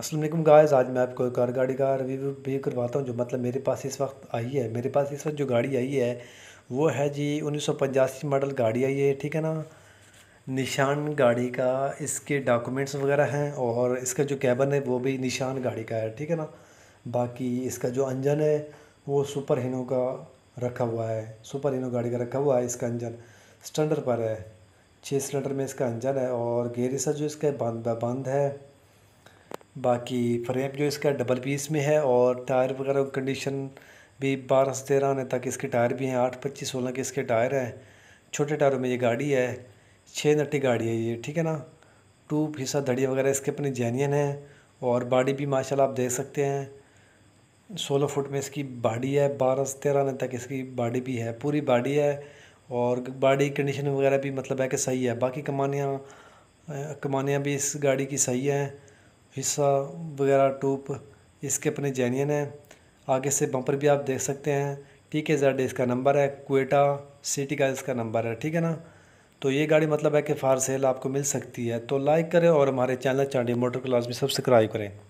Aslam guys आज मैं आपको कार गाड़ी का रिव्यू भी करवाता हूँ जो मतलब मेरे पास इस वक्त आई है मेरे पास इस वक्त जो गाड़ी आई है वो है जी उन्नीस मॉडल गाड़ी आई है ठीक है ना निशान गाड़ी का इसके डॉक्यूमेंट्स वगैरह हैं और इसका जो कैबन है वो भी निशान गाड़ी का है ठीक है ना बाकी इसका जो इंजन है वो सुपर हिनो का रखा हुआ है सुपर हिनो गाड़ी का रखा हुआ है इसका इंजन स्टैंडर्ड पर है छः सिलेंडर में इसका इंजन है और गेरिसा जो इसका बंद बंद है बाकी फ्रेम जो इसका डबल पीस में है और टायर वगैरह कंडीशन भी बारह से तेरह होने तक इसके टायर भी हैं आठ पच्चीस सोलह के इसके टायर हैं छोटे टायरों में ये गाड़ी है छः नट्टी गाड़ी है ये ठीक है ना टू फीसा धड़िया वगैरह इसके अपने जैनियन हैं और बाड़ी भी माशाल्लाह आप देख सकते हैं सोलह फुट में इसकी बाड़ी है बारह से तेरह आने तक इसकी बाड़ी भी है पूरी बाड़ी है और बाड़ी कंडीशन वगैरह भी मतलब है कि सही है बाकी कमानियाँ कमानियाँ भी इस गाड़ी की सही हैं हिस्सा वगैरह टूप इसके अपने जैनियन हैं आगे से बम्पर भी आप देख सकते हैं टी के जेड इसका नंबर है कोटा सिटी का इसका नंबर है ठीक है ना तो ये गाड़ी मतलब है कि फार सेल आपको मिल सकती है तो लाइक करें और हमारे चैनल चांडी मोटर क्लास भी सब्सक्राइब करें